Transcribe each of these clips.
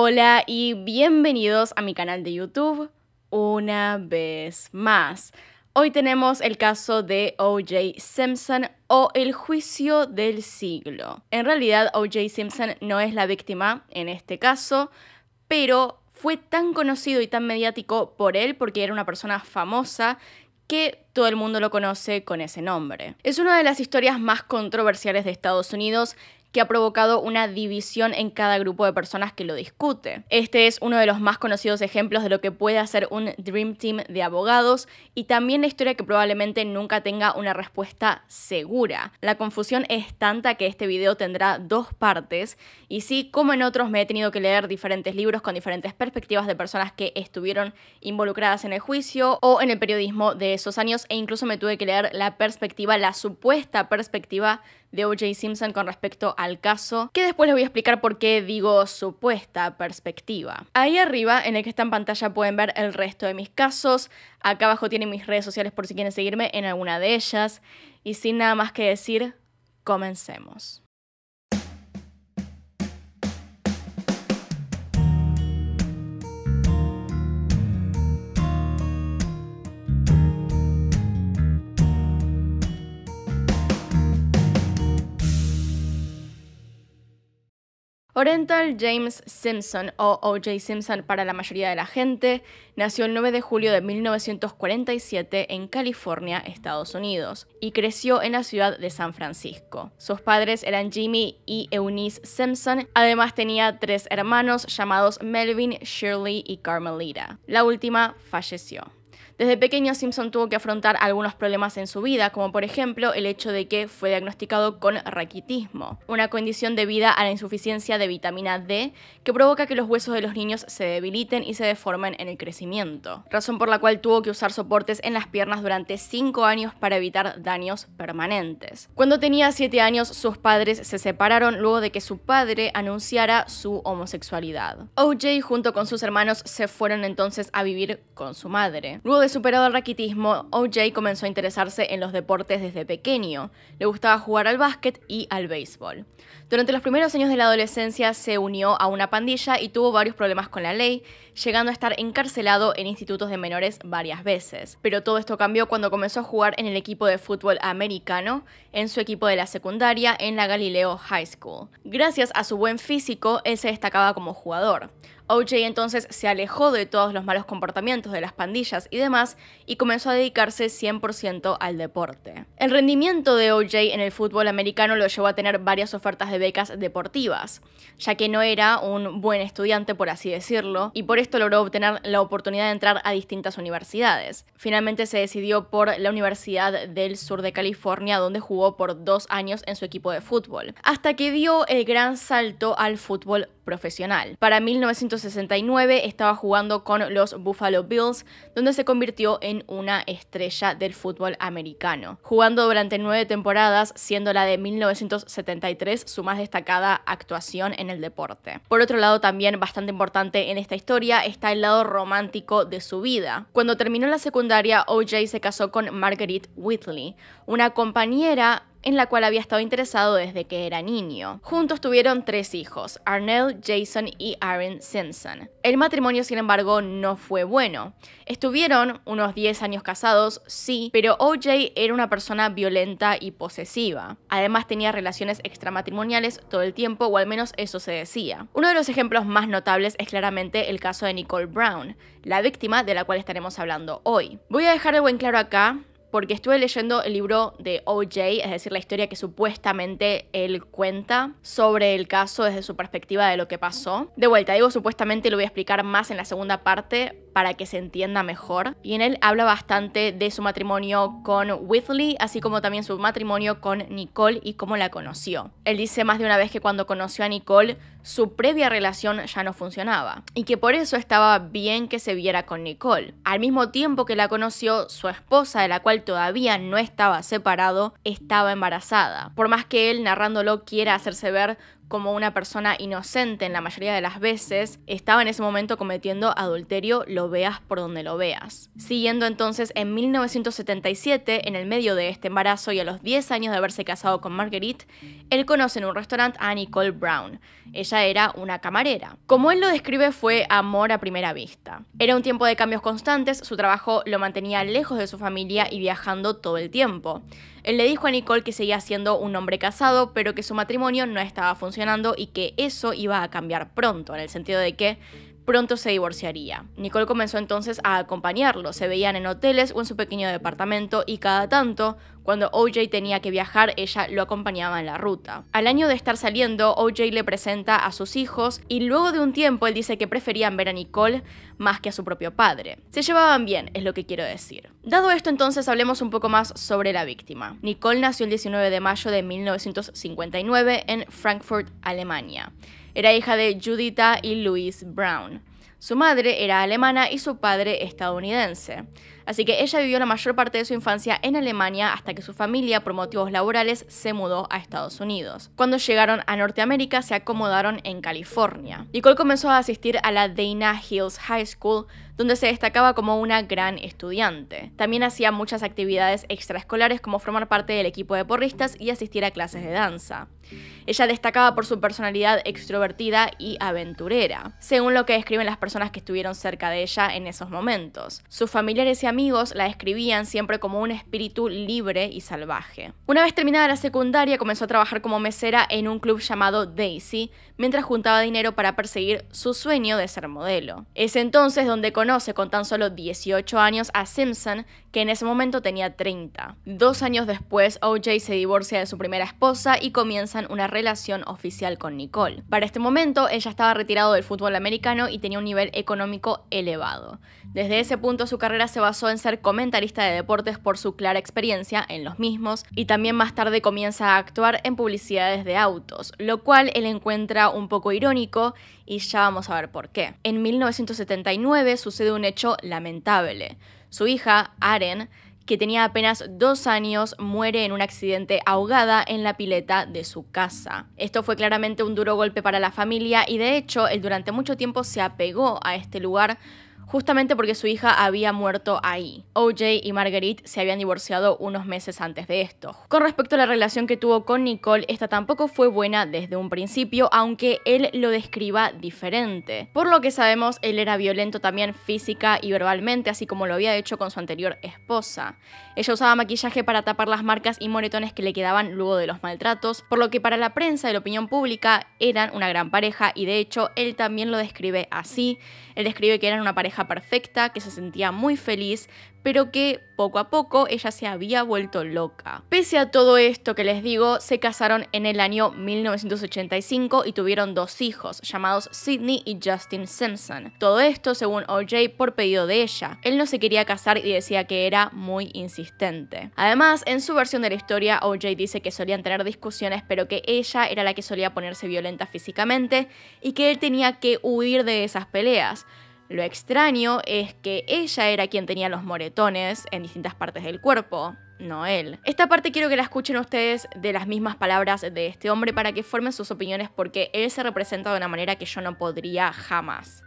Hola y bienvenidos a mi canal de YouTube una vez más. Hoy tenemos el caso de OJ Simpson o el juicio del siglo. En realidad OJ Simpson no es la víctima en este caso, pero fue tan conocido y tan mediático por él porque era una persona famosa que todo el mundo lo conoce con ese nombre. Es una de las historias más controversiales de Estados Unidos que ha provocado una división en cada grupo de personas que lo discute. Este es uno de los más conocidos ejemplos de lo que puede hacer un Dream Team de abogados y también la historia que probablemente nunca tenga una respuesta segura. La confusión es tanta que este video tendrá dos partes y sí, como en otros me he tenido que leer diferentes libros con diferentes perspectivas de personas que estuvieron involucradas en el juicio o en el periodismo de esos años e incluso me tuve que leer la perspectiva, la supuesta perspectiva de O.J. Simpson con respecto al caso, que después les voy a explicar por qué digo supuesta perspectiva. Ahí arriba, en el que está en pantalla, pueden ver el resto de mis casos. Acá abajo tienen mis redes sociales por si quieren seguirme en alguna de ellas. Y sin nada más que decir, comencemos. Oriental James Simpson, o O.J. Simpson para la mayoría de la gente, nació el 9 de julio de 1947 en California, Estados Unidos, y creció en la ciudad de San Francisco. Sus padres eran Jimmy y Eunice Simpson, además tenía tres hermanos llamados Melvin, Shirley y Carmelita. La última falleció. Desde pequeño Simpson tuvo que afrontar algunos problemas en su vida, como por ejemplo el hecho de que fue diagnosticado con raquitismo, una condición debida a la insuficiencia de vitamina D que provoca que los huesos de los niños se debiliten y se deformen en el crecimiento, razón por la cual tuvo que usar soportes en las piernas durante 5 años para evitar daños permanentes. Cuando tenía 7 años, sus padres se separaron luego de que su padre anunciara su homosexualidad. OJ junto con sus hermanos se fueron entonces a vivir con su madre. Luego superado el raquitismo, OJ comenzó a interesarse en los deportes desde pequeño. Le gustaba jugar al básquet y al béisbol. Durante los primeros años de la adolescencia se unió a una pandilla y tuvo varios problemas con la ley, llegando a estar encarcelado en institutos de menores varias veces. Pero todo esto cambió cuando comenzó a jugar en el equipo de fútbol americano, en su equipo de la secundaria, en la Galileo High School. Gracias a su buen físico, él se destacaba como jugador. OJ entonces se alejó de todos los malos comportamientos de las pandillas y demás y comenzó a dedicarse 100% al deporte. El rendimiento de OJ en el fútbol americano lo llevó a tener varias ofertas de becas deportivas, ya que no era un buen estudiante por así decirlo, y por esto logró obtener la oportunidad de entrar a distintas universidades. Finalmente se decidió por la Universidad del Sur de California, donde jugó por dos años en su equipo de fútbol, hasta que dio el gran salto al fútbol profesional. Para 1990 1969 estaba jugando con los Buffalo Bills, donde se convirtió en una estrella del fútbol americano, jugando durante nueve temporadas, siendo la de 1973 su más destacada actuación en el deporte. Por otro lado, también bastante importante en esta historia está el lado romántico de su vida. Cuando terminó la secundaria, OJ se casó con Marguerite Whitley, una compañera en la cual había estado interesado desde que era niño. Juntos tuvieron tres hijos, Arnell, Jason y Aaron Simpson. El matrimonio, sin embargo, no fue bueno. Estuvieron unos 10 años casados, sí, pero OJ era una persona violenta y posesiva. Además tenía relaciones extramatrimoniales todo el tiempo, o al menos eso se decía. Uno de los ejemplos más notables es claramente el caso de Nicole Brown, la víctima de la cual estaremos hablando hoy. Voy a dejar de buen claro acá, porque estuve leyendo el libro de OJ, es decir, la historia que supuestamente él cuenta sobre el caso desde su perspectiva de lo que pasó. De vuelta, digo supuestamente, lo voy a explicar más en la segunda parte para que se entienda mejor. Y en él habla bastante de su matrimonio con Withley, así como también su matrimonio con Nicole y cómo la conoció. Él dice más de una vez que cuando conoció a Nicole, su previa relación ya no funcionaba y que por eso estaba bien que se viera con Nicole. Al mismo tiempo que la conoció, su esposa, de la cual todavía no estaba separado, estaba embarazada. Por más que él narrándolo quiera hacerse ver como una persona inocente en la mayoría de las veces, estaba en ese momento cometiendo adulterio, lo veas por donde lo veas. Siguiendo entonces en 1977, en el medio de este embarazo y a los 10 años de haberse casado con Marguerite, él conoce en un restaurante a Nicole Brown. Ella era una camarera. Como él lo describe, fue amor a primera vista. Era un tiempo de cambios constantes, su trabajo lo mantenía lejos de su familia y viajando todo el tiempo. Él le dijo a Nicole que seguía siendo un hombre casado, pero que su matrimonio no estaba y que eso iba a cambiar pronto, en el sentido de que pronto se divorciaría. Nicole comenzó entonces a acompañarlo, se veían en hoteles o en su pequeño departamento y cada tanto, cuando OJ tenía que viajar, ella lo acompañaba en la ruta. Al año de estar saliendo, OJ le presenta a sus hijos y luego de un tiempo él dice que preferían ver a Nicole más que a su propio padre. Se llevaban bien, es lo que quiero decir. Dado esto entonces hablemos un poco más sobre la víctima. Nicole nació el 19 de mayo de 1959 en Frankfurt, Alemania. Era hija de Judith y Louise Brown. Su madre era alemana y su padre estadounidense. Así que ella vivió la mayor parte de su infancia en Alemania hasta que su familia, por motivos laborales, se mudó a Estados Unidos. Cuando llegaron a Norteamérica, se acomodaron en California. Nicole comenzó a asistir a la Dana Hills High School, donde se destacaba como una gran estudiante. También hacía muchas actividades extraescolares como formar parte del equipo de porristas y asistir a clases de danza. Ella destacaba por su personalidad extrovertida y aventurera, según lo que describen las personas que estuvieron cerca de ella en esos momentos. Sus familiares y amigos amigos la describían siempre como un espíritu libre y salvaje. Una vez terminada la secundaria, comenzó a trabajar como mesera en un club llamado Daisy, mientras juntaba dinero para perseguir su sueño de ser modelo. Es entonces donde conoce con tan solo 18 años a Simpson, que en ese momento tenía 30. Dos años después, OJ se divorcia de su primera esposa y comienzan una relación oficial con Nicole. Para este momento, ella estaba retirado del fútbol americano y tenía un nivel económico elevado. Desde ese punto, su carrera se basó en ser comentarista de deportes por su clara experiencia en los mismos y también más tarde comienza a actuar en publicidades de autos, lo cual él encuentra un poco irónico y ya vamos a ver por qué. En 1979 sucede un hecho lamentable. Su hija, Aren, que tenía apenas dos años, muere en un accidente ahogada en la pileta de su casa. Esto fue claramente un duro golpe para la familia y de hecho él durante mucho tiempo se apegó a este lugar justamente porque su hija había muerto ahí. OJ y Marguerite se habían divorciado unos meses antes de esto. Con respecto a la relación que tuvo con Nicole, esta tampoco fue buena desde un principio, aunque él lo describa diferente. Por lo que sabemos, él era violento también física y verbalmente, así como lo había hecho con su anterior esposa. Ella usaba maquillaje para tapar las marcas y moretones que le quedaban luego de los maltratos, por lo que para la prensa y la opinión pública eran una gran pareja y de hecho él también lo describe así. Él describe que eran una pareja perfecta, que se sentía muy feliz, pero que poco a poco ella se había vuelto loca. Pese a todo esto que les digo, se casaron en el año 1985 y tuvieron dos hijos, llamados Sidney y Justin Simpson. Todo esto, según OJ, por pedido de ella. Él no se quería casar y decía que era muy insistente. Además, en su versión de la historia, OJ dice que solían tener discusiones, pero que ella era la que solía ponerse violenta físicamente y que él tenía que huir de esas peleas. Lo extraño es que ella era quien tenía los moretones en distintas partes del cuerpo, no él. Esta parte quiero que la escuchen ustedes de las mismas palabras de este hombre para que formen sus opiniones porque él se representa de una manera que yo no podría jamás.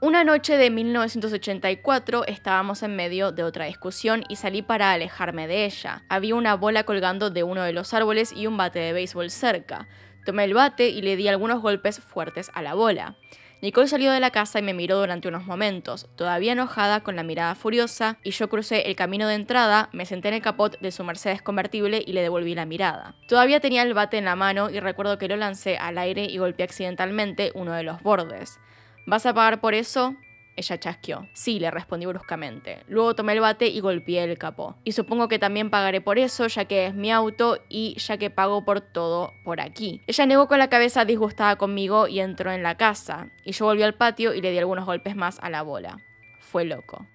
Una noche de 1984 estábamos en medio de otra discusión y salí para alejarme de ella. Había una bola colgando de uno de los árboles y un bate de béisbol cerca. Tomé el bate y le di algunos golpes fuertes a la bola. Nicole salió de la casa y me miró durante unos momentos, todavía enojada con la mirada furiosa, y yo crucé el camino de entrada, me senté en el capot de su Mercedes convertible y le devolví la mirada. Todavía tenía el bate en la mano y recuerdo que lo lancé al aire y golpeé accidentalmente uno de los bordes. ¿Vas a pagar por eso? Ella chasqueó. Sí, le respondí bruscamente. Luego tomé el bate y golpeé el capó. Y supongo que también pagaré por eso, ya que es mi auto y ya que pago por todo por aquí. Ella negó con la cabeza disgustada conmigo y entró en la casa. Y yo volví al patio y le di algunos golpes más a la bola. Fue loco.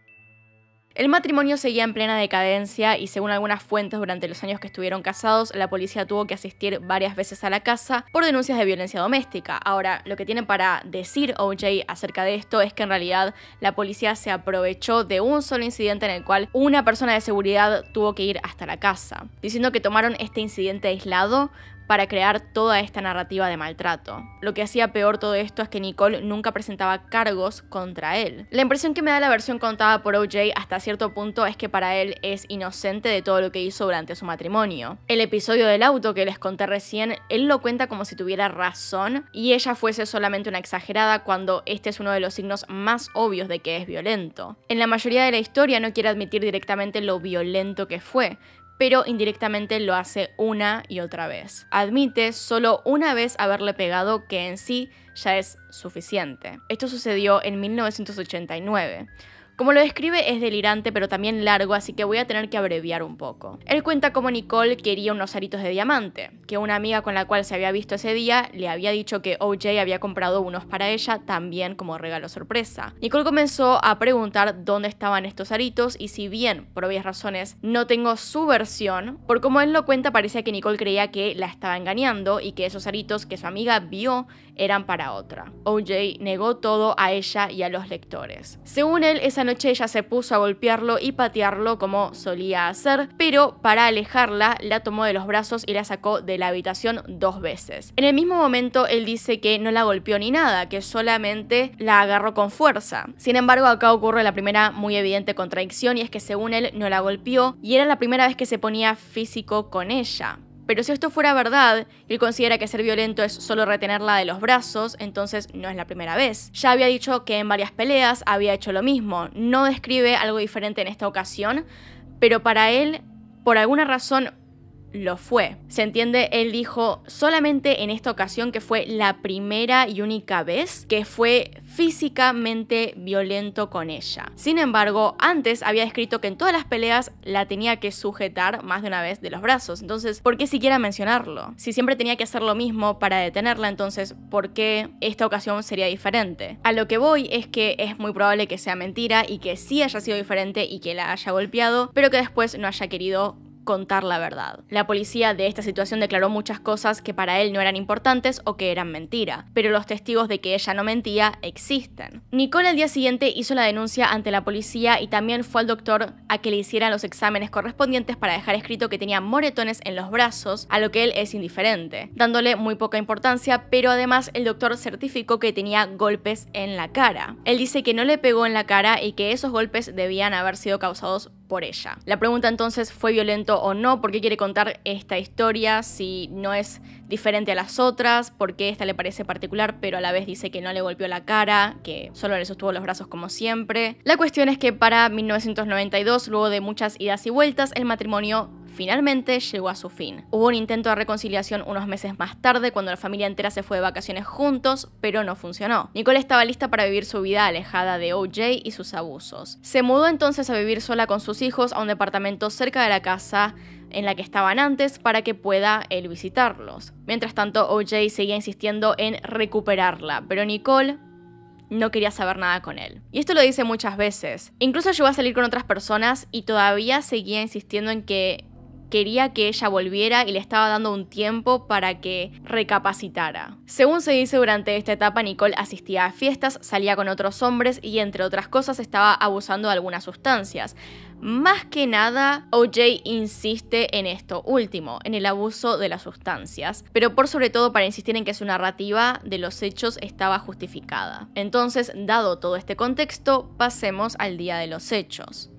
El matrimonio seguía en plena decadencia y según algunas fuentes durante los años que estuvieron casados, la policía tuvo que asistir varias veces a la casa por denuncias de violencia doméstica. Ahora, lo que tiene para decir OJ acerca de esto es que en realidad la policía se aprovechó de un solo incidente en el cual una persona de seguridad tuvo que ir hasta la casa, diciendo que tomaron este incidente aislado para crear toda esta narrativa de maltrato. Lo que hacía peor todo esto es que Nicole nunca presentaba cargos contra él. La impresión que me da la versión contada por OJ hasta cierto punto es que para él es inocente de todo lo que hizo durante su matrimonio. El episodio del auto que les conté recién, él lo cuenta como si tuviera razón y ella fuese solamente una exagerada cuando este es uno de los signos más obvios de que es violento. En la mayoría de la historia no quiere admitir directamente lo violento que fue, pero indirectamente lo hace una y otra vez. Admite solo una vez haberle pegado que en sí ya es suficiente. Esto sucedió en 1989. Como lo describe es delirante pero también largo, así que voy a tener que abreviar un poco. Él cuenta cómo Nicole quería unos aritos de diamante, que una amiga con la cual se había visto ese día le había dicho que OJ había comprado unos para ella también como regalo sorpresa. Nicole comenzó a preguntar dónde estaban estos aritos y si bien, por obvias razones, no tengo su versión, por como él lo cuenta parece que Nicole creía que la estaba engañando y que esos aritos que su amiga vio eran para otra. OJ negó todo a ella y a los lectores. Según él, esa noche ella se puso a golpearlo y patearlo como solía hacer, pero para alejarla la tomó de los brazos y la sacó de la habitación dos veces. En el mismo momento él dice que no la golpeó ni nada, que solamente la agarró con fuerza. Sin embargo, acá ocurre la primera muy evidente contradicción y es que según él no la golpeó y era la primera vez que se ponía físico con ella. Pero si esto fuera verdad, él considera que ser violento es solo retenerla de los brazos, entonces no es la primera vez. Ya había dicho que en varias peleas había hecho lo mismo. No describe algo diferente en esta ocasión, pero para él, por alguna razón, lo fue. Se entiende, él dijo solamente en esta ocasión que fue la primera y única vez que fue físicamente violento con ella. Sin embargo, antes había escrito que en todas las peleas la tenía que sujetar más de una vez de los brazos. Entonces, ¿por qué siquiera mencionarlo? Si siempre tenía que hacer lo mismo para detenerla, entonces, ¿por qué esta ocasión sería diferente? A lo que voy es que es muy probable que sea mentira y que sí haya sido diferente y que la haya golpeado, pero que después no haya querido contar la verdad. La policía de esta situación declaró muchas cosas que para él no eran importantes o que eran mentira, pero los testigos de que ella no mentía existen. Nicole al día siguiente hizo la denuncia ante la policía y también fue al doctor a que le hicieran los exámenes correspondientes para dejar escrito que tenía moretones en los brazos, a lo que él es indiferente, dándole muy poca importancia, pero además el doctor certificó que tenía golpes en la cara. Él dice que no le pegó en la cara y que esos golpes debían haber sido causados ella. La pregunta entonces fue violento o no, por qué quiere contar esta historia si no es diferente a las otras, por qué esta le parece particular, pero a la vez dice que no le golpeó la cara, que solo le sostuvo los brazos como siempre. La cuestión es que para 1992, luego de muchas idas y vueltas, el matrimonio finalmente llegó a su fin. Hubo un intento de reconciliación unos meses más tarde cuando la familia entera se fue de vacaciones juntos, pero no funcionó. Nicole estaba lista para vivir su vida alejada de OJ y sus abusos. Se mudó entonces a vivir sola con sus hijos a un departamento cerca de la casa en la que estaban antes para que pueda él visitarlos. Mientras tanto, OJ seguía insistiendo en recuperarla, pero Nicole no quería saber nada con él. Y esto lo dice muchas veces. Incluso llegó a salir con otras personas y todavía seguía insistiendo en que quería que ella volviera y le estaba dando un tiempo para que recapacitara. Según se dice, durante esta etapa Nicole asistía a fiestas, salía con otros hombres y entre otras cosas estaba abusando de algunas sustancias. Más que nada, OJ insiste en esto último, en el abuso de las sustancias, pero por sobre todo para insistir en que su narrativa de los hechos estaba justificada. Entonces, dado todo este contexto, pasemos al día de los hechos.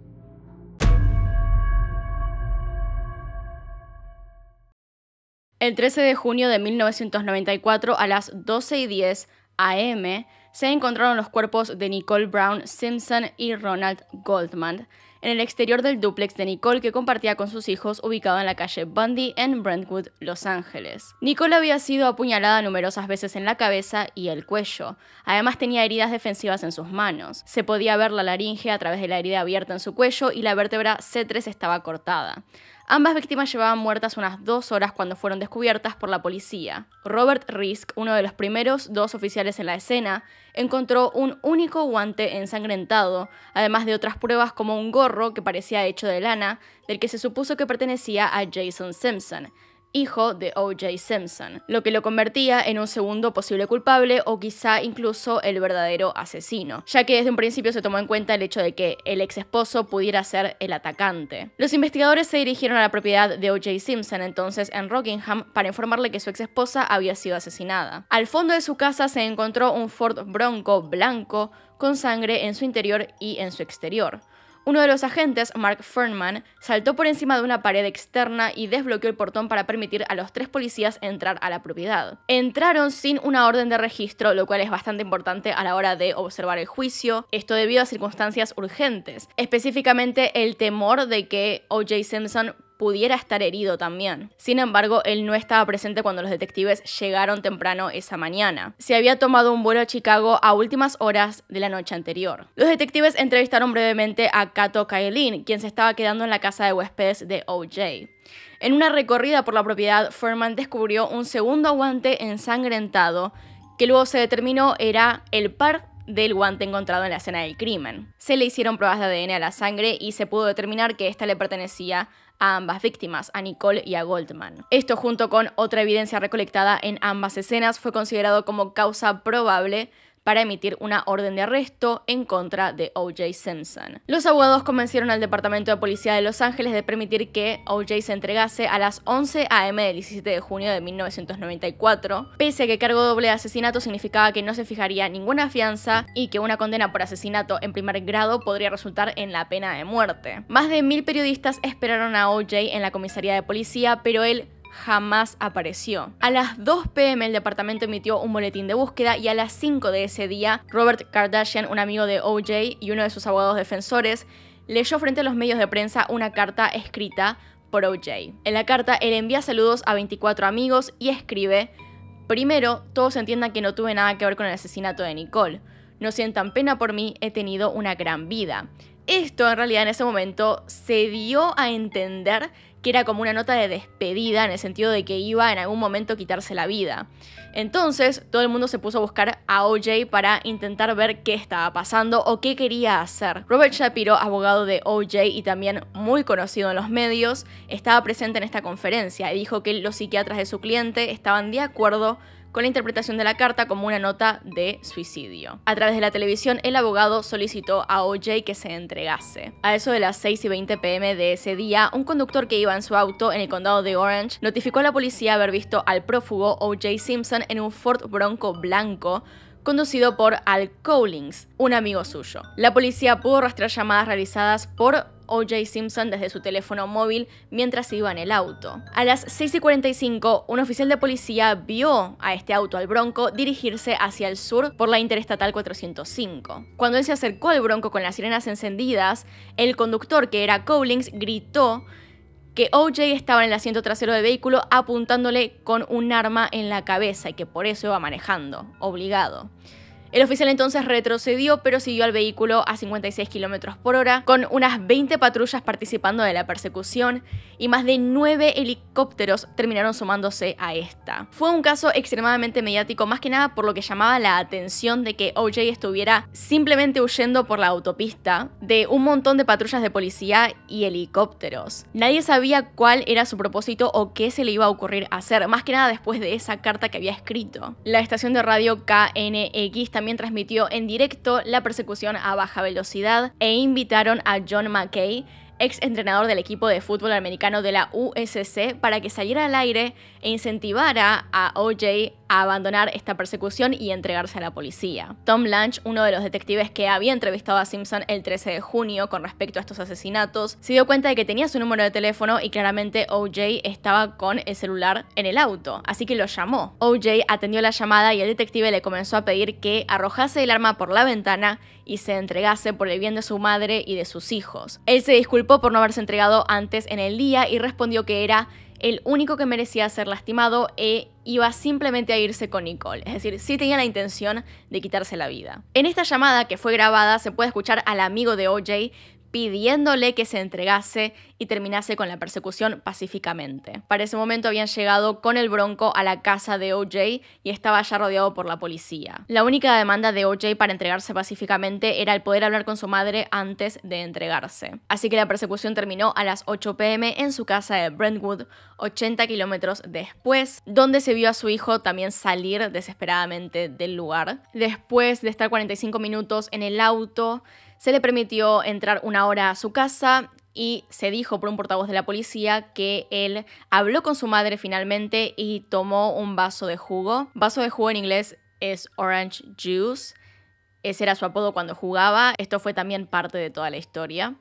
El 13 de junio de 1994 a las 12 y 10 AM se encontraron los cuerpos de Nicole Brown Simpson y Ronald Goldman en el exterior del dúplex de Nicole que compartía con sus hijos ubicado en la calle Bundy en Brentwood, Los Ángeles. Nicole había sido apuñalada numerosas veces en la cabeza y el cuello. Además tenía heridas defensivas en sus manos. Se podía ver la laringe a través de la herida abierta en su cuello y la vértebra C3 estaba cortada. Ambas víctimas llevaban muertas unas dos horas cuando fueron descubiertas por la policía. Robert Risk, uno de los primeros dos oficiales en la escena, encontró un único guante ensangrentado, además de otras pruebas como un gorro que parecía hecho de lana, del que se supuso que pertenecía a Jason Simpson, hijo de O.J. Simpson, lo que lo convertía en un segundo posible culpable o quizá incluso el verdadero asesino, ya que desde un principio se tomó en cuenta el hecho de que el ex esposo pudiera ser el atacante. Los investigadores se dirigieron a la propiedad de O.J. Simpson entonces en Rockingham para informarle que su ex esposa había sido asesinada. Al fondo de su casa se encontró un Ford Bronco blanco con sangre en su interior y en su exterior uno de los agentes, Mark Fernman, saltó por encima de una pared externa y desbloqueó el portón para permitir a los tres policías entrar a la propiedad. Entraron sin una orden de registro, lo cual es bastante importante a la hora de observar el juicio, esto debido a circunstancias urgentes, específicamente el temor de que O.J. Simpson pudiera estar herido también. Sin embargo, él no estaba presente cuando los detectives llegaron temprano esa mañana. Se había tomado un vuelo a Chicago a últimas horas de la noche anterior. Los detectives entrevistaron brevemente a Kato Kaelin, quien se estaba quedando en la casa de huéspedes de OJ. En una recorrida por la propiedad, Furman descubrió un segundo guante ensangrentado que luego se determinó era el par del guante encontrado en la escena del crimen. Se le hicieron pruebas de ADN a la sangre y se pudo determinar que esta le pertenecía a ambas víctimas, a Nicole y a Goldman. Esto junto con otra evidencia recolectada en ambas escenas fue considerado como causa probable para emitir una orden de arresto en contra de O.J. Simpson. Los abogados convencieron al Departamento de Policía de Los Ángeles de permitir que O.J. se entregase a las 11 a.m. del 17 de junio de 1994, pese a que cargo doble de asesinato significaba que no se fijaría ninguna fianza y que una condena por asesinato en primer grado podría resultar en la pena de muerte. Más de mil periodistas esperaron a O.J. en la comisaría de policía, pero él jamás apareció. A las 2 pm el departamento emitió un boletín de búsqueda y a las 5 de ese día, Robert Kardashian, un amigo de OJ y uno de sus abogados defensores, leyó frente a los medios de prensa una carta escrita por OJ. En la carta, él envía saludos a 24 amigos y escribe, primero, todos entiendan que no tuve nada que ver con el asesinato de Nicole. No sientan pena por mí, he tenido una gran vida. Esto en realidad en ese momento se dio a entender que era como una nota de despedida en el sentido de que iba en algún momento a quitarse la vida. Entonces todo el mundo se puso a buscar a OJ para intentar ver qué estaba pasando o qué quería hacer. Robert Shapiro, abogado de OJ y también muy conocido en los medios, estaba presente en esta conferencia y dijo que los psiquiatras de su cliente estaban de acuerdo con la interpretación de la carta como una nota de suicidio. A través de la televisión, el abogado solicitó a OJ que se entregase. A eso de las 6 y 20 pm de ese día, un conductor que iba en su auto en el condado de Orange notificó a la policía haber visto al prófugo OJ Simpson en un Ford Bronco blanco conducido por Al Collins, un amigo suyo. La policía pudo rastrear llamadas realizadas por O.J. Simpson desde su teléfono móvil mientras iba en el auto. A las 6 y 45, un oficial de policía vio a este auto al Bronco dirigirse hacia el sur por la Interestatal 405. Cuando él se acercó al Bronco con las sirenas encendidas, el conductor, que era Collins, gritó que OJ estaba en el asiento trasero del vehículo apuntándole con un arma en la cabeza y que por eso iba manejando, obligado. El oficial entonces retrocedió, pero siguió al vehículo a 56 km por hora, con unas 20 patrullas participando de la persecución y más de 9 helicópteros terminaron sumándose a esta. Fue un caso extremadamente mediático, más que nada por lo que llamaba la atención de que OJ estuviera simplemente huyendo por la autopista de un montón de patrullas de policía y helicópteros. Nadie sabía cuál era su propósito o qué se le iba a ocurrir hacer, más que nada después de esa carta que había escrito. La estación de radio KNX también también transmitió en directo la persecución a baja velocidad e invitaron a John McKay, ex entrenador del equipo de fútbol americano de la USC, para que saliera al aire e incentivara a OJ a abandonar esta persecución y entregarse a la policía. Tom Lange, uno de los detectives que había entrevistado a Simpson el 13 de junio con respecto a estos asesinatos, se dio cuenta de que tenía su número de teléfono y claramente OJ estaba con el celular en el auto, así que lo llamó. OJ atendió la llamada y el detective le comenzó a pedir que arrojase el arma por la ventana y se entregase por el bien de su madre y de sus hijos. Él se disculpó por no haberse entregado antes en el día y respondió que era el único que merecía ser lastimado e iba simplemente a irse con Nicole, es decir, sí tenía la intención de quitarse la vida. En esta llamada que fue grabada se puede escuchar al amigo de OJ pidiéndole que se entregase y terminase con la persecución pacíficamente. Para ese momento habían llegado con el bronco a la casa de OJ y estaba ya rodeado por la policía. La única demanda de OJ para entregarse pacíficamente era el poder hablar con su madre antes de entregarse. Así que la persecución terminó a las 8 pm en su casa de Brentwood, 80 kilómetros después, donde se vio a su hijo también salir desesperadamente del lugar. Después de estar 45 minutos en el auto, se le permitió entrar una hora a su casa y se dijo por un portavoz de la policía que él habló con su madre finalmente y tomó un vaso de jugo. Vaso de jugo en inglés es orange juice. Ese era su apodo cuando jugaba. Esto fue también parte de toda la historia.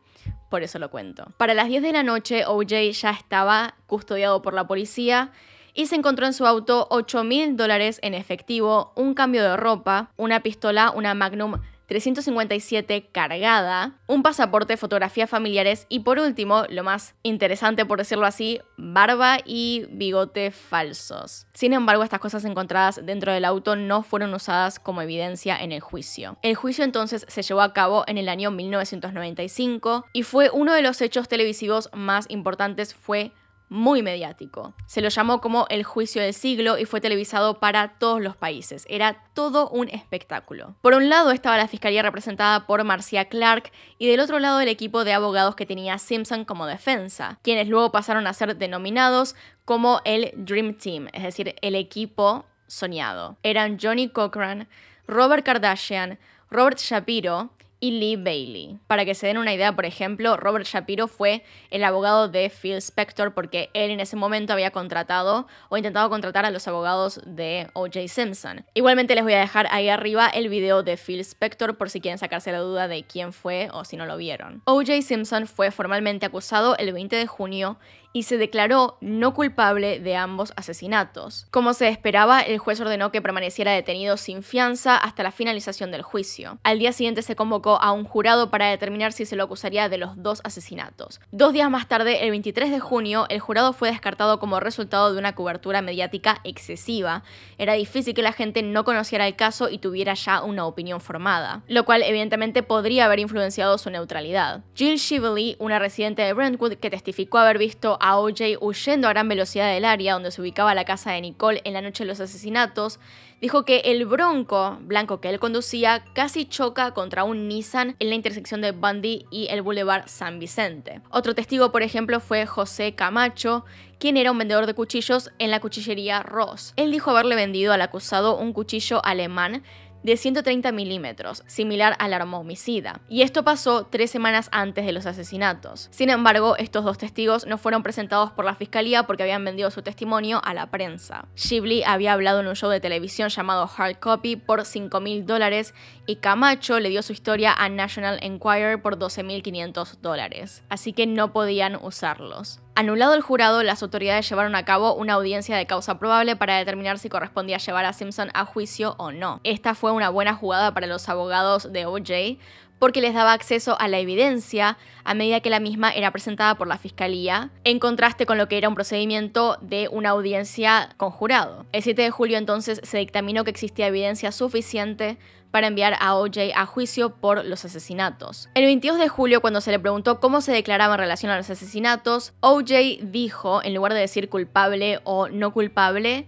Por eso lo cuento. Para las 10 de la noche, OJ ya estaba custodiado por la policía y se encontró en su auto 8 mil dólares en efectivo, un cambio de ropa, una pistola, una Magnum 357 cargada, un pasaporte, fotografías familiares y por último, lo más interesante por decirlo así, barba y bigote falsos. Sin embargo, estas cosas encontradas dentro del auto no fueron usadas como evidencia en el juicio. El juicio entonces se llevó a cabo en el año 1995 y fue uno de los hechos televisivos más importantes, fue muy mediático. Se lo llamó como el juicio del siglo y fue televisado para todos los países. Era todo un espectáculo. Por un lado estaba la fiscalía representada por Marcia Clark y del otro lado el equipo de abogados que tenía Simpson como defensa, quienes luego pasaron a ser denominados como el Dream Team, es decir, el equipo soñado. Eran Johnny Cochran, Robert Kardashian, Robert Shapiro, y Lee Bailey. Para que se den una idea, por ejemplo, Robert Shapiro fue el abogado de Phil Spector porque él en ese momento había contratado o intentado contratar a los abogados de O.J. Simpson. Igualmente les voy a dejar ahí arriba el video de Phil Spector por si quieren sacarse la duda de quién fue o si no lo vieron. O.J. Simpson fue formalmente acusado el 20 de junio y se declaró no culpable de ambos asesinatos. Como se esperaba, el juez ordenó que permaneciera detenido sin fianza hasta la finalización del juicio. Al día siguiente se convocó a un jurado para determinar si se lo acusaría de los dos asesinatos. Dos días más tarde, el 23 de junio, el jurado fue descartado como resultado de una cobertura mediática excesiva. Era difícil que la gente no conociera el caso y tuviera ya una opinión formada, lo cual evidentemente podría haber influenciado su neutralidad. Jill Shively, una residente de Brentwood que testificó haber visto a OJ huyendo a gran velocidad del área donde se ubicaba la casa de Nicole en la noche de los asesinatos, dijo que el bronco blanco que él conducía casi choca contra un Nissan en la intersección de Bundy y el Boulevard San Vicente. Otro testigo, por ejemplo, fue José Camacho, quien era un vendedor de cuchillos en la cuchillería Ross. Él dijo haberle vendido al acusado un cuchillo alemán de 130 milímetros, similar al arma homicida, y esto pasó tres semanas antes de los asesinatos. Sin embargo, estos dos testigos no fueron presentados por la fiscalía porque habían vendido su testimonio a la prensa. Shibley había hablado en un show de televisión llamado Hard Copy por 5 mil dólares y Camacho le dio su historia a National Enquirer por 12.500 dólares, así que no podían usarlos. Anulado el jurado, las autoridades llevaron a cabo una audiencia de causa probable para determinar si correspondía llevar a Simpson a juicio o no. Esta fue una buena jugada para los abogados de OJ, porque les daba acceso a la evidencia a medida que la misma era presentada por la fiscalía, en contraste con lo que era un procedimiento de una audiencia con jurado. El 7 de julio entonces se dictaminó que existía evidencia suficiente para enviar a OJ a juicio por los asesinatos. El 22 de julio, cuando se le preguntó cómo se declaraba en relación a los asesinatos, OJ dijo, en lugar de decir culpable o no culpable,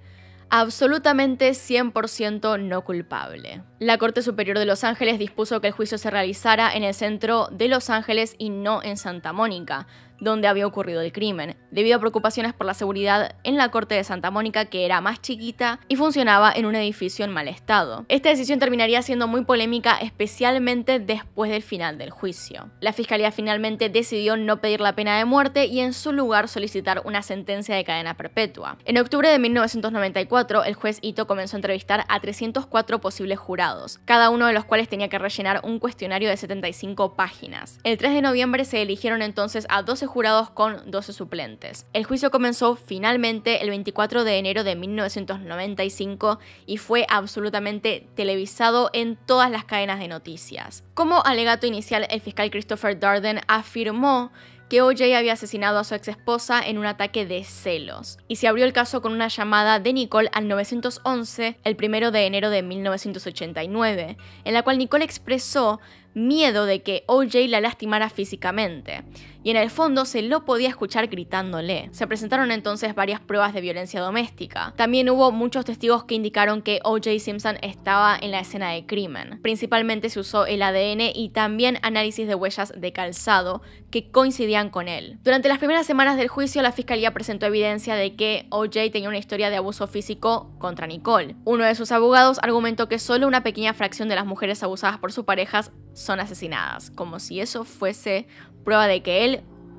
absolutamente 100% no culpable. La Corte Superior de Los Ángeles dispuso que el juicio se realizara en el centro de Los Ángeles y no en Santa Mónica, donde había ocurrido el crimen, debido a preocupaciones por la seguridad en la corte de Santa Mónica que era más chiquita y funcionaba en un edificio en mal estado. Esta decisión terminaría siendo muy polémica especialmente después del final del juicio. La fiscalía finalmente decidió no pedir la pena de muerte y en su lugar solicitar una sentencia de cadena perpetua. En octubre de 1994, el juez Ito comenzó a entrevistar a 304 posibles jurados, cada uno de los cuales tenía que rellenar un cuestionario de 75 páginas. El 3 de noviembre se eligieron entonces a 12 jurados con 12 suplentes. El juicio comenzó finalmente el 24 de enero de 1995 y fue absolutamente televisado en todas las cadenas de noticias. Como alegato inicial, el fiscal Christopher Darden afirmó que OJ había asesinado a su ex esposa en un ataque de celos, y se abrió el caso con una llamada de Nicole al 911 el 1 de enero de 1989, en la cual Nicole expresó miedo de que OJ la lastimara físicamente y en el fondo se lo podía escuchar gritándole. Se presentaron entonces varias pruebas de violencia doméstica. También hubo muchos testigos que indicaron que O.J. Simpson estaba en la escena de crimen. Principalmente se usó el ADN y también análisis de huellas de calzado que coincidían con él. Durante las primeras semanas del juicio, la fiscalía presentó evidencia de que O.J. tenía una historia de abuso físico contra Nicole. Uno de sus abogados argumentó que solo una pequeña fracción de las mujeres abusadas por sus parejas son asesinadas, como si eso fuese prueba de que él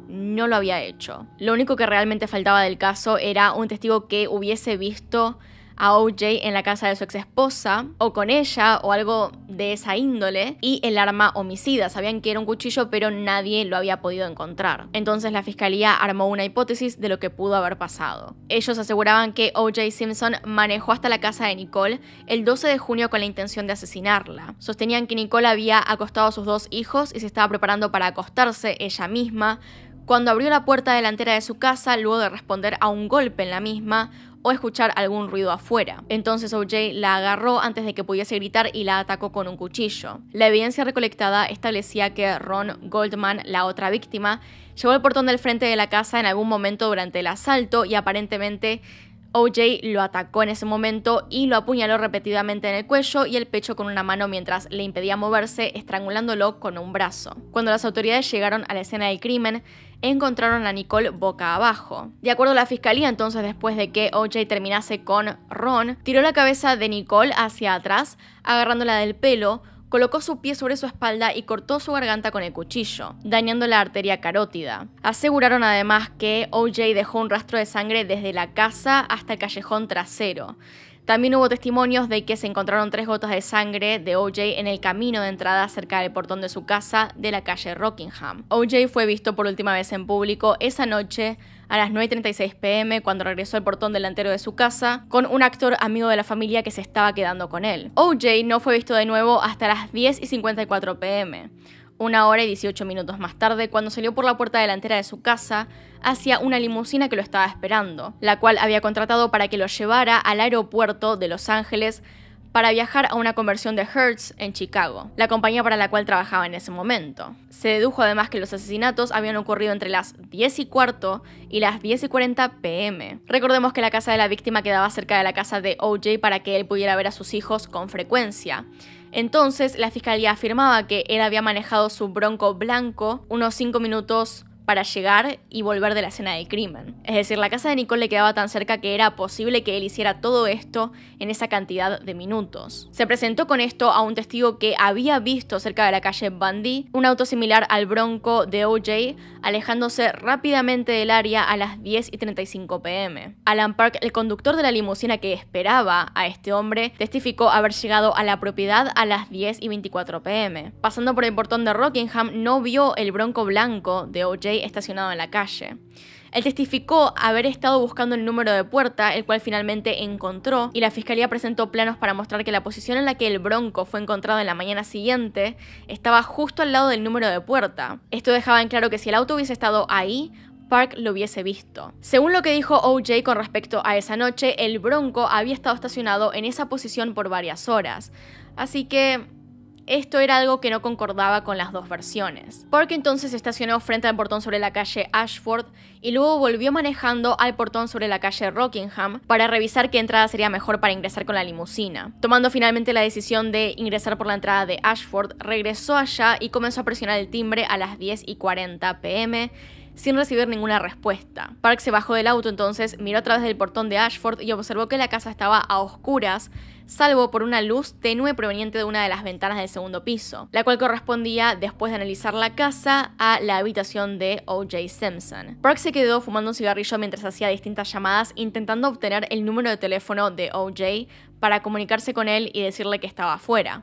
no lo había hecho. Lo único que realmente faltaba del caso era un testigo que hubiese visto a OJ en la casa de su ex esposa o con ella o algo de esa índole y el arma homicida. Sabían que era un cuchillo pero nadie lo había podido encontrar. Entonces la fiscalía armó una hipótesis de lo que pudo haber pasado. Ellos aseguraban que OJ Simpson manejó hasta la casa de Nicole el 12 de junio con la intención de asesinarla. Sostenían que Nicole había acostado a sus dos hijos y se estaba preparando para acostarse ella misma, cuando abrió la puerta delantera de su casa luego de responder a un golpe en la misma o escuchar algún ruido afuera. Entonces OJ la agarró antes de que pudiese gritar y la atacó con un cuchillo. La evidencia recolectada establecía que Ron Goldman, la otra víctima, llegó al portón del frente de la casa en algún momento durante el asalto y aparentemente OJ lo atacó en ese momento y lo apuñaló repetidamente en el cuello y el pecho con una mano mientras le impedía moverse, estrangulándolo con un brazo. Cuando las autoridades llegaron a la escena del crimen, encontraron a Nicole boca abajo. De acuerdo a la fiscalía, entonces después de que OJ terminase con Ron, tiró la cabeza de Nicole hacia atrás, agarrándola del pelo, colocó su pie sobre su espalda y cortó su garganta con el cuchillo, dañando la arteria carótida. Aseguraron además que OJ dejó un rastro de sangre desde la casa hasta el callejón trasero, también hubo testimonios de que se encontraron tres gotas de sangre de OJ en el camino de entrada cerca del portón de su casa de la calle Rockingham. OJ fue visto por última vez en público esa noche a las 9.36 pm cuando regresó al portón delantero de su casa con un actor amigo de la familia que se estaba quedando con él. OJ no fue visto de nuevo hasta las 10.54 pm una hora y 18 minutos más tarde, cuando salió por la puerta delantera de su casa hacia una limusina que lo estaba esperando, la cual había contratado para que lo llevara al aeropuerto de Los Ángeles para viajar a una conversión de Hertz en Chicago, la compañía para la cual trabajaba en ese momento. Se dedujo además que los asesinatos habían ocurrido entre las 10 y cuarto y las 10 y 40 pm. Recordemos que la casa de la víctima quedaba cerca de la casa de OJ para que él pudiera ver a sus hijos con frecuencia. Entonces, la fiscalía afirmaba que él había manejado su bronco blanco unos cinco minutos para llegar y volver de la escena del crimen. Es decir, la casa de Nicole le quedaba tan cerca que era posible que él hiciera todo esto en esa cantidad de minutos. Se presentó con esto a un testigo que había visto cerca de la calle Bundy un auto similar al Bronco de OJ alejándose rápidamente del área a las 10 y 35 pm. Alan Park, el conductor de la limusina que esperaba a este hombre, testificó haber llegado a la propiedad a las 10 y 24 pm. Pasando por el portón de Rockingham, no vio el Bronco blanco de OJ estacionado en la calle. Él testificó haber estado buscando el número de puerta, el cual finalmente encontró, y la fiscalía presentó planos para mostrar que la posición en la que el bronco fue encontrado en la mañana siguiente estaba justo al lado del número de puerta. Esto dejaba en claro que si el auto hubiese estado ahí, Park lo hubiese visto. Según lo que dijo OJ con respecto a esa noche, el bronco había estado estacionado en esa posición por varias horas. Así que esto era algo que no concordaba con las dos versiones. Park entonces estacionó frente al portón sobre la calle Ashford y luego volvió manejando al portón sobre la calle Rockingham para revisar qué entrada sería mejor para ingresar con la limusina. Tomando finalmente la decisión de ingresar por la entrada de Ashford, regresó allá y comenzó a presionar el timbre a las 10 y 40 pm sin recibir ninguna respuesta. Park se bajó del auto entonces, miró a través del portón de Ashford y observó que la casa estaba a oscuras, salvo por una luz tenue proveniente de una de las ventanas del segundo piso, la cual correspondía, después de analizar la casa, a la habitación de O.J. Simpson. Park se quedó fumando un cigarrillo mientras hacía distintas llamadas intentando obtener el número de teléfono de O.J. para comunicarse con él y decirle que estaba afuera.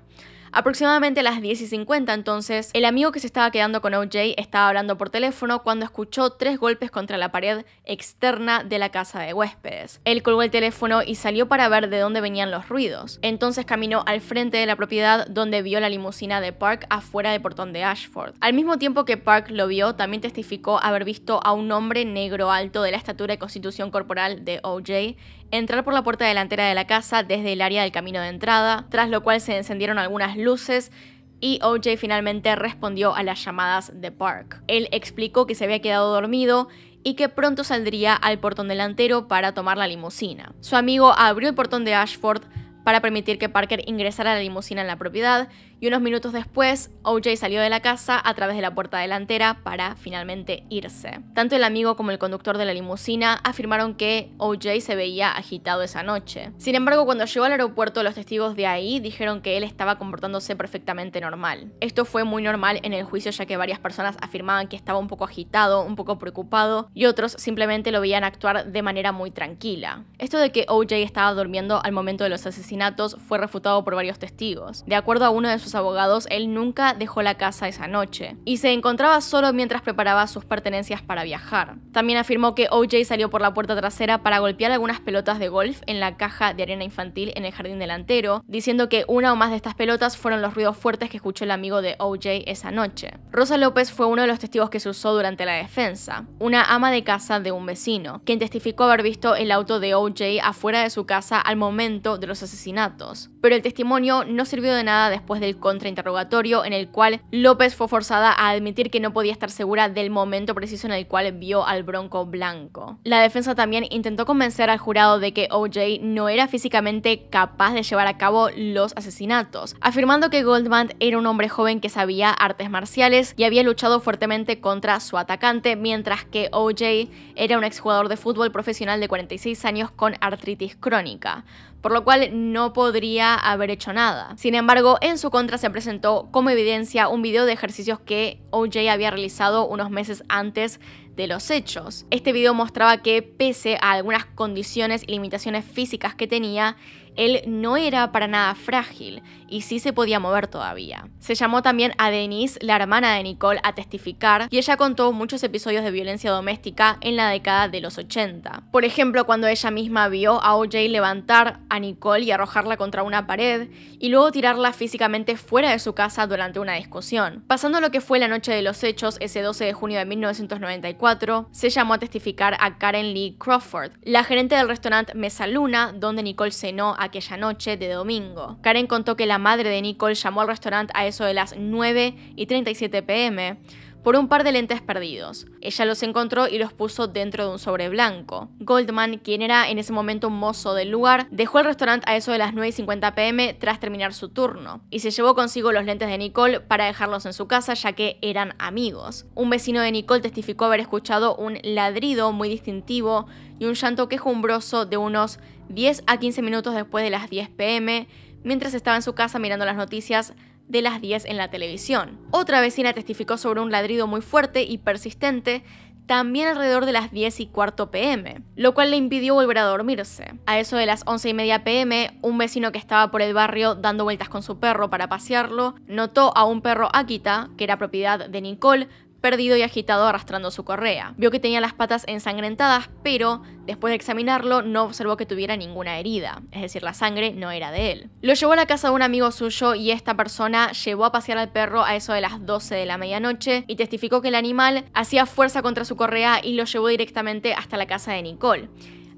Aproximadamente a las 10 y 50 entonces, el amigo que se estaba quedando con OJ estaba hablando por teléfono cuando escuchó tres golpes contra la pared externa de la casa de huéspedes. Él colgó el teléfono y salió para ver de dónde venían los ruidos. Entonces caminó al frente de la propiedad donde vio la limusina de Park afuera del portón de Ashford. Al mismo tiempo que Park lo vio, también testificó haber visto a un hombre negro alto de la estatura y constitución corporal de OJ entrar por la puerta delantera de la casa desde el área del camino de entrada, tras lo cual se encendieron algunas luces y OJ finalmente respondió a las llamadas de Park. Él explicó que se había quedado dormido y que pronto saldría al portón delantero para tomar la limusina. Su amigo abrió el portón de Ashford para permitir que Parker ingresara la limusina en la propiedad y unos minutos después, OJ salió de la casa a través de la puerta delantera para finalmente irse. Tanto el amigo como el conductor de la limusina afirmaron que OJ se veía agitado esa noche. Sin embargo, cuando llegó al aeropuerto, los testigos de ahí dijeron que él estaba comportándose perfectamente normal. Esto fue muy normal en el juicio ya que varias personas afirmaban que estaba un poco agitado, un poco preocupado y otros simplemente lo veían actuar de manera muy tranquila. Esto de que OJ estaba durmiendo al momento de los asesinatos fue refutado por varios testigos. De acuerdo a uno de sus abogados, él nunca dejó la casa esa noche, y se encontraba solo mientras preparaba sus pertenencias para viajar. También afirmó que OJ salió por la puerta trasera para golpear algunas pelotas de golf en la caja de arena infantil en el jardín delantero, diciendo que una o más de estas pelotas fueron los ruidos fuertes que escuchó el amigo de OJ esa noche. Rosa López fue uno de los testigos que se usó durante la defensa, una ama de casa de un vecino, quien testificó haber visto el auto de OJ afuera de su casa al momento de los asesinatos, pero el testimonio no sirvió de nada después del contrainterrogatorio en el cual López fue forzada a admitir que no podía estar segura del momento preciso en el cual vio al bronco blanco. La defensa también intentó convencer al jurado de que OJ no era físicamente capaz de llevar a cabo los asesinatos, afirmando que Goldman era un hombre joven que sabía artes marciales y había luchado fuertemente contra su atacante, mientras que OJ era un exjugador de fútbol profesional de 46 años con artritis crónica por lo cual no podría haber hecho nada. Sin embargo, en su contra se presentó como evidencia un video de ejercicios que OJ había realizado unos meses antes de los hechos. Este video mostraba que pese a algunas condiciones y limitaciones físicas que tenía, él no era para nada frágil y sí se podía mover todavía. Se llamó también a Denise, la hermana de Nicole, a testificar y ella contó muchos episodios de violencia doméstica en la década de los 80. Por ejemplo, cuando ella misma vio a OJ levantar a Nicole y arrojarla contra una pared y luego tirarla físicamente fuera de su casa durante una discusión. Pasando lo que fue la noche de los hechos, ese 12 de junio de 1994, se llamó a testificar a Karen Lee Crawford, la gerente del restaurante Mesa Luna, donde Nicole cenó aquella noche de domingo. Karen contó que la madre de Nicole llamó al restaurante a eso de las 9 y 37 pm por un par de lentes perdidos. Ella los encontró y los puso dentro de un sobre blanco. Goldman, quien era en ese momento mozo del lugar, dejó el restaurante a eso de las 9 y 50 pm tras terminar su turno, y se llevó consigo los lentes de Nicole para dejarlos en su casa ya que eran amigos. Un vecino de Nicole testificó haber escuchado un ladrido muy distintivo y un llanto quejumbroso de unos 10 a 15 minutos después de las 10 pm mientras estaba en su casa mirando las noticias de las 10 en la televisión. Otra vecina testificó sobre un ladrido muy fuerte y persistente también alrededor de las 10 y cuarto pm, lo cual le impidió volver a dormirse. A eso de las 11 y media pm, un vecino que estaba por el barrio dando vueltas con su perro para pasearlo, notó a un perro Akita, que era propiedad de Nicole, perdido y agitado arrastrando su correa. Vio que tenía las patas ensangrentadas, pero después de examinarlo no observó que tuviera ninguna herida, es decir, la sangre no era de él. Lo llevó a la casa de un amigo suyo y esta persona llevó a pasear al perro a eso de las 12 de la medianoche y testificó que el animal hacía fuerza contra su correa y lo llevó directamente hasta la casa de Nicole.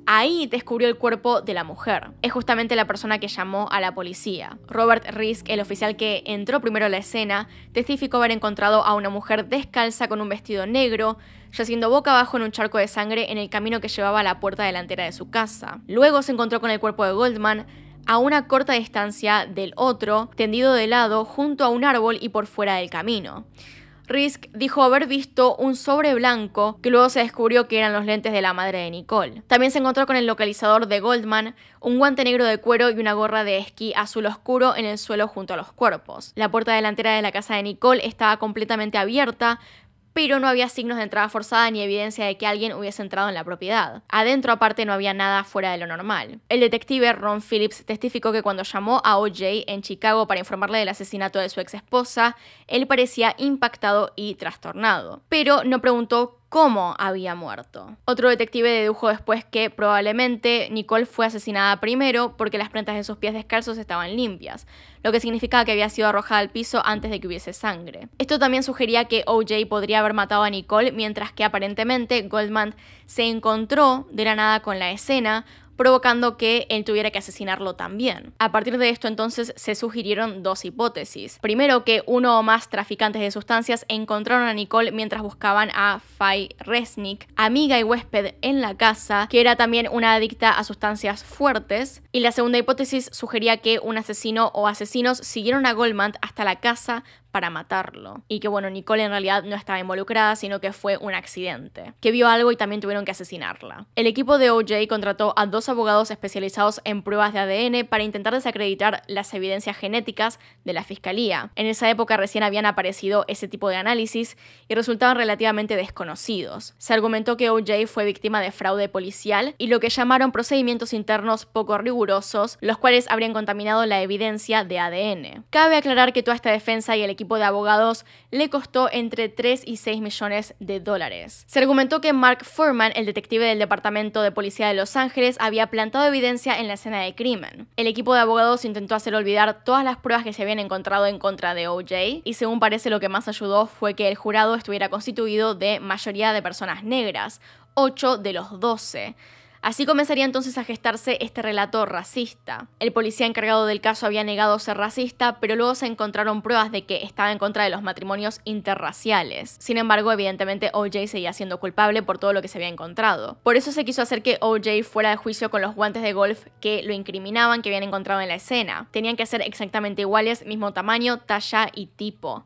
Ahí descubrió el cuerpo de la mujer. Es justamente la persona que llamó a la policía. Robert Risk, el oficial que entró primero a la escena, testificó haber encontrado a una mujer descalza con un vestido negro, yaciendo boca abajo en un charco de sangre en el camino que llevaba a la puerta delantera de su casa. Luego se encontró con el cuerpo de Goldman, a una corta distancia del otro, tendido de lado junto a un árbol y por fuera del camino. Risk dijo haber visto un sobre blanco que luego se descubrió que eran los lentes de la madre de Nicole. También se encontró con el localizador de Goldman, un guante negro de cuero y una gorra de esquí azul oscuro en el suelo junto a los cuerpos. La puerta delantera de la casa de Nicole estaba completamente abierta, pero no había signos de entrada forzada ni evidencia de que alguien hubiese entrado en la propiedad. Adentro aparte no había nada fuera de lo normal. El detective Ron Phillips testificó que cuando llamó a OJ en Chicago para informarle del asesinato de su ex esposa, él parecía impactado y trastornado, pero no preguntó cómo había muerto. Otro detective dedujo después que probablemente Nicole fue asesinada primero porque las plantas de sus pies descalzos estaban limpias, lo que significaba que había sido arrojada al piso antes de que hubiese sangre. Esto también sugería que OJ podría haber matado a Nicole mientras que aparentemente Goldman se encontró de la nada con la escena, provocando que él tuviera que asesinarlo también. A partir de esto entonces se sugirieron dos hipótesis. Primero que uno o más traficantes de sustancias encontraron a Nicole mientras buscaban a Fay Resnick, amiga y huésped en la casa, que era también una adicta a sustancias fuertes. Y la segunda hipótesis sugería que un asesino o asesinos siguieron a Goldman hasta la casa para matarlo. Y que bueno, Nicole en realidad no estaba involucrada, sino que fue un accidente. Que vio algo y también tuvieron que asesinarla. El equipo de OJ contrató a dos abogados especializados en pruebas de ADN para intentar desacreditar las evidencias genéticas de la fiscalía. En esa época recién habían aparecido ese tipo de análisis y resultaban relativamente desconocidos. Se argumentó que OJ fue víctima de fraude policial y lo que llamaron procedimientos internos poco rigurosos, los cuales habrían contaminado la evidencia de ADN. Cabe aclarar que toda esta defensa y el equipo de abogados le costó entre 3 y 6 millones de dólares. Se argumentó que Mark Furman, el detective del Departamento de Policía de Los Ángeles, había plantado evidencia en la escena del crimen. El equipo de abogados intentó hacer olvidar todas las pruebas que se habían encontrado en contra de OJ y según parece lo que más ayudó fue que el jurado estuviera constituido de mayoría de personas negras, 8 de los 12. Así comenzaría entonces a gestarse este relato racista. El policía encargado del caso había negado ser racista, pero luego se encontraron pruebas de que estaba en contra de los matrimonios interraciales. Sin embargo, evidentemente OJ seguía siendo culpable por todo lo que se había encontrado. Por eso se quiso hacer que OJ fuera de juicio con los guantes de golf que lo incriminaban que habían encontrado en la escena. Tenían que ser exactamente iguales, mismo tamaño, talla y tipo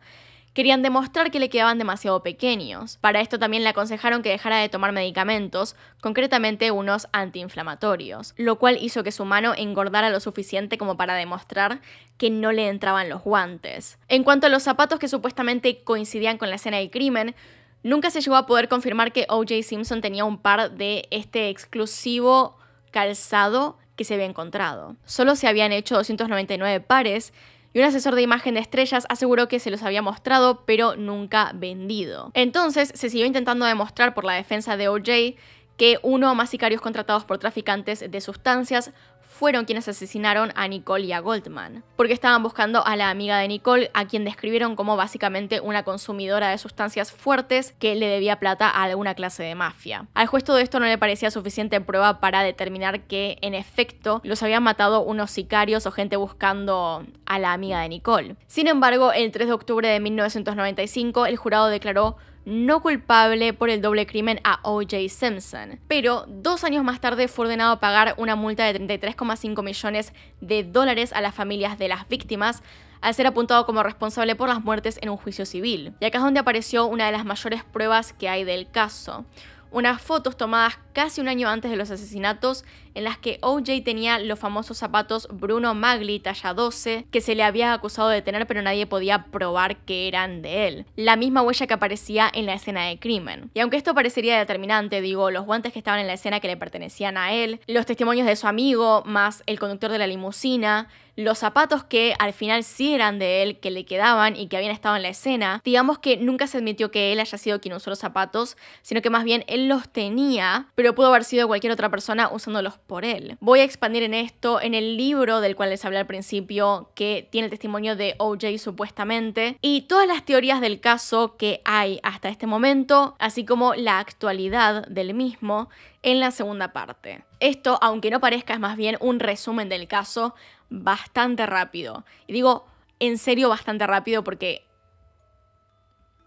querían demostrar que le quedaban demasiado pequeños. Para esto también le aconsejaron que dejara de tomar medicamentos, concretamente unos antiinflamatorios, lo cual hizo que su mano engordara lo suficiente como para demostrar que no le entraban los guantes. En cuanto a los zapatos que supuestamente coincidían con la escena del crimen, nunca se llegó a poder confirmar que O.J. Simpson tenía un par de este exclusivo calzado que se había encontrado. Solo se habían hecho 299 pares y un asesor de imagen de estrellas aseguró que se los había mostrado pero nunca vendido. Entonces se siguió intentando demostrar por la defensa de OJ que uno o más sicarios contratados por traficantes de sustancias fueron quienes asesinaron a Nicole y a Goldman, porque estaban buscando a la amiga de Nicole, a quien describieron como básicamente una consumidora de sustancias fuertes que le debía plata a alguna clase de mafia. Al juez todo esto no le parecía suficiente prueba para determinar que, en efecto, los habían matado unos sicarios o gente buscando a la amiga de Nicole. Sin embargo, el 3 de octubre de 1995, el jurado declaró no culpable por el doble crimen a O.J. Simpson, pero dos años más tarde fue ordenado a pagar una multa de 33,5 millones de dólares a las familias de las víctimas al ser apuntado como responsable por las muertes en un juicio civil. Y acá es donde apareció una de las mayores pruebas que hay del caso unas fotos tomadas casi un año antes de los asesinatos en las que OJ tenía los famosos zapatos Bruno Magli talla 12 que se le había acusado de tener pero nadie podía probar que eran de él. La misma huella que aparecía en la escena de crimen. Y aunque esto parecería determinante, digo, los guantes que estaban en la escena que le pertenecían a él, los testimonios de su amigo, más el conductor de la limusina, los zapatos que al final sí eran de él, que le quedaban y que habían estado en la escena, digamos que nunca se admitió que él haya sido quien usó los zapatos, sino que más bien él los tenía, pero pudo haber sido cualquier otra persona usando los por él. Voy a expandir en esto en el libro del cual les hablé al principio, que tiene el testimonio de OJ supuestamente, y todas las teorías del caso que hay hasta este momento, así como la actualidad del mismo en la segunda parte. Esto, aunque no parezca, es más bien un resumen del caso bastante rápido. Y digo, en serio, bastante rápido porque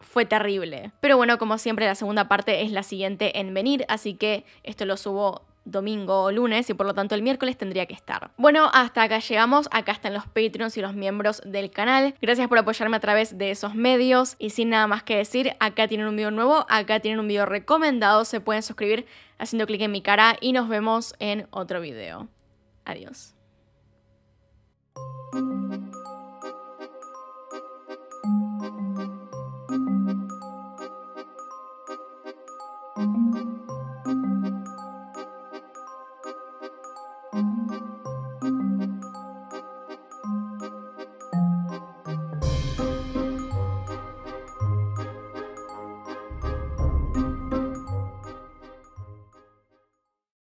fue terrible. Pero bueno, como siempre, la segunda parte es la siguiente en venir, así que esto lo subo domingo o lunes y por lo tanto el miércoles tendría que estar. Bueno, hasta acá llegamos, acá están los Patreons y los miembros del canal. Gracias por apoyarme a través de esos medios y sin nada más que decir, acá tienen un video nuevo, acá tienen un video recomendado, se pueden suscribir haciendo clic en mi cara y nos vemos en otro video. Adiós.